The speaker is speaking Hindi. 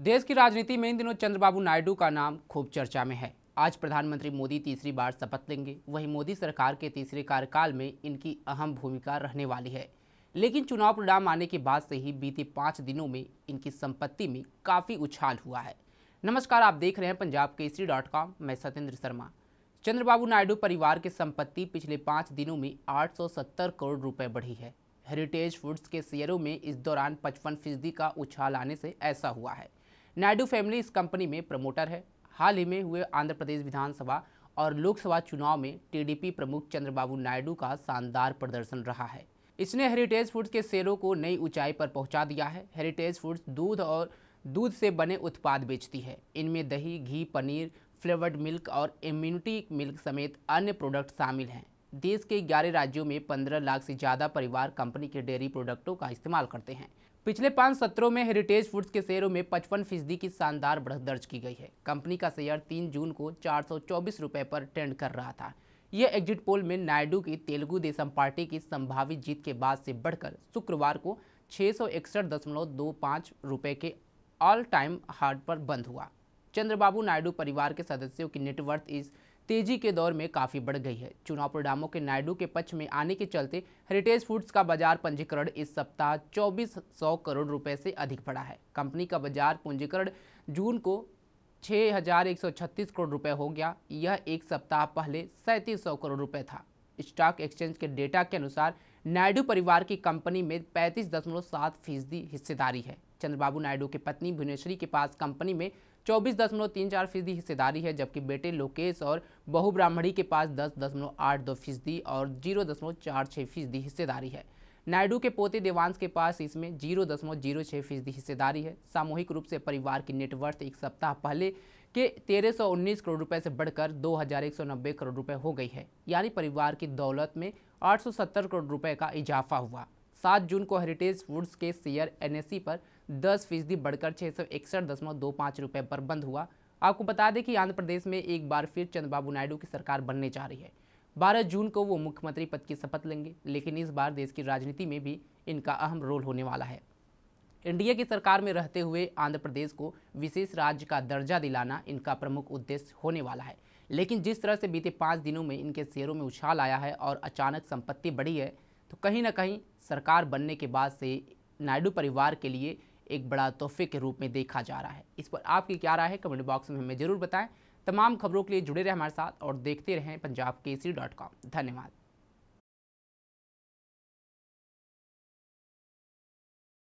देश की राजनीति में इन दिनों चंद्रबाबू नायडू का नाम खूब चर्चा में है आज प्रधानमंत्री मोदी तीसरी बार शपथ लेंगे वहीं मोदी सरकार के तीसरे कार्यकाल में इनकी अहम भूमिका रहने वाली है लेकिन चुनाव परिणाम आने के बाद से ही बीते पाँच दिनों में इनकी संपत्ति में काफ़ी उछाल हुआ है नमस्कार आप देख रहे हैं पंजाब केसरी डॉट कॉम मैं सत्येंद्र शर्मा चंद्रबाबू नायडू परिवार की संपत्ति पिछले पाँच दिनों में 870 करोड़ रुपए बढ़ी है हेरिटेज फूड्स के शेयरों में इस दौरान पचपन फीसदी का उछाल आने से ऐसा हुआ है नायडू फैमिली इस कंपनी में प्रमोटर है हाल ही में हुए आंध्र प्रदेश विधानसभा और लोकसभा चुनाव में टीडीपी प्रमुख चंद्रबाबू नायडू का शानदार प्रदर्शन रहा है इसने हेरिटेज फूड्स के शेयरों को नई ऊंचाई पर पहुंचा दिया है हेरिटेज फूड्स दूध और दूध से बने उत्पाद बेचती है इनमें दही घी पनीर फ्लेवर्ड मिल्क और इम्यूनिटी मिल्क समेत अन्य प्रोडक्ट शामिल हैं देश के ग्यारह राज्यों में पंद्रह लाख से ज़्यादा परिवार कंपनी के डेयरी प्रोडक्टों का इस्तेमाल करते हैं पिछले पाँच सत्रों में हेरिटेज फूड्स के शेयरों में पचपन फीसदी की शानदार बढ़त दर्ज की गई है कंपनी का शेयर तीन जून को चार सौ पर ट्रेंड कर रहा था यह एग्जिट पोल में नायडू की तेलुगु देशम पार्टी की संभावित जीत के बाद से बढ़कर शुक्रवार को छः सौ रुपए के ऑल टाइम हार्ड पर बंद हुआ चंद्रबाबू नायडू परिवार के सदस्यों की नेटवर्थ इस तेजी के दौर में काफ़ी बढ़ गई है चुनाव परिणामों के नायडू के पक्ष में आने के चलते हेरिटेज फूड्स का बाजार पंजीकरण इस सप्ताह चौबीस सौ करोड़ रुपए से अधिक बढ़ा है कंपनी का बाजार पंजीकरण जून को 6,136 करोड़ रुपए हो गया यह एक सप्ताह पहले सौ करोड़ रुपए था स्टॉक एक्सचेंज के डेटा के अनुसार नायडू परिवार की कंपनी में सात फीसदी हिस्सेदारी है चंद्रबाबू नायडू की पत्नी भुवनेश्वरी के पास कंपनी में चौबीस दशमलव तीन चार फीसदी हिस्सेदारी है जबकि बेटे लोकेश और बहु ब्राह्मणी के पास दस दशमलव आठ दो फीसदी और जीरो दशमलव चार छः फीसदी हिस्सेदारी है नायडू के पोते देवांश के पास इसमें जीरो दशमलव जीरो छः फीसदी हिस्सेदारी है सामूहिक रूप से परिवार की नेटवर्थ एक सप्ताह पहले के 1319 करोड़ रुपए से बढ़कर 2190 करोड़ रुपए हो गई है यानी परिवार की दौलत में 870 करोड़ रुपए का इजाफा हुआ 7 जून को हेरिटेज फूड्स के शेयर एनएससी e पर दस फीसदी बढ़कर छः सौ इकसठ दशमलव दो पाँच रुपये पर बंद हुआ आपको बता दें कि आंध्र प्रदेश में एक बार फिर चंद्रबाबू नायडू की सरकार बनने जा रही है बारह जून को वो मुख्यमंत्री पद की शपथ लेंगे लेकिन इस बार देश की राजनीति में भी इनका अहम रोल होने वाला है इंडिया की सरकार में रहते हुए आंध्र प्रदेश को विशेष राज्य का दर्जा दिलाना इनका प्रमुख उद्देश्य होने वाला है लेकिन जिस तरह से बीते पाँच दिनों में इनके शेयरों में उछाल आया है और अचानक संपत्ति बढ़ी है तो कहीं ना कहीं सरकार बनने के बाद से नायडू परिवार के लिए एक बड़ा तोहफे के रूप में देखा जा रहा है इस पर आपकी क्या राय है कमेंट बॉक्स में हमें ज़रूर बताएं तमाम खबरों के लिए जुड़े रहें हमारे साथ और देखते रहें पंजाब केसरी धन्यवाद